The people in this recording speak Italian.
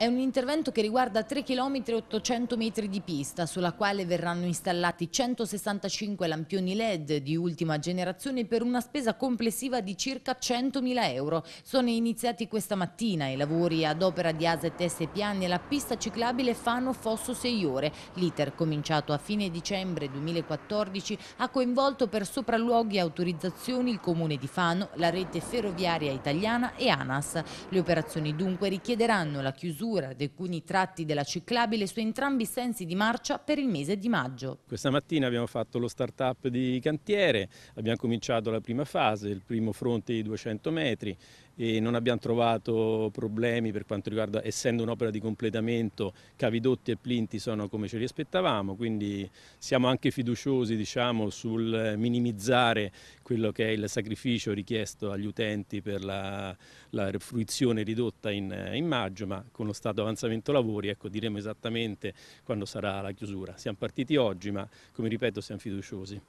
È un intervento che riguarda 3 km 800 metri di pista, sulla quale verranno installati 165 lampioni LED di ultima generazione per una spesa complessiva di circa 100.000 euro. Sono iniziati questa mattina i lavori ad opera di Aset S.P.A. nella pista ciclabile Fano Fosso Seiore. L'iter, cominciato a fine dicembre 2014, ha coinvolto per sopralluoghi e autorizzazioni il Comune di Fano, la rete ferroviaria italiana e ANAS. Le operazioni dunque richiederanno la chiusura chiusura di alcuni tratti della ciclabile su entrambi i sensi di marcia per il mese di maggio. Questa mattina abbiamo fatto lo start-up di cantiere, abbiamo cominciato la prima fase, il primo fronte di 200 metri e non abbiamo trovato problemi per quanto riguarda, essendo un'opera di completamento, cavidotti e plinti sono come ce li aspettavamo, quindi siamo anche fiduciosi diciamo, sul minimizzare quello che è il sacrificio richiesto agli utenti per la, la fruizione ridotta in, in, maggio, ma con lo stato avanzamento lavori ecco, diremo esattamente quando sarà la chiusura. Siamo partiti oggi, ma come ripeto siamo fiduciosi.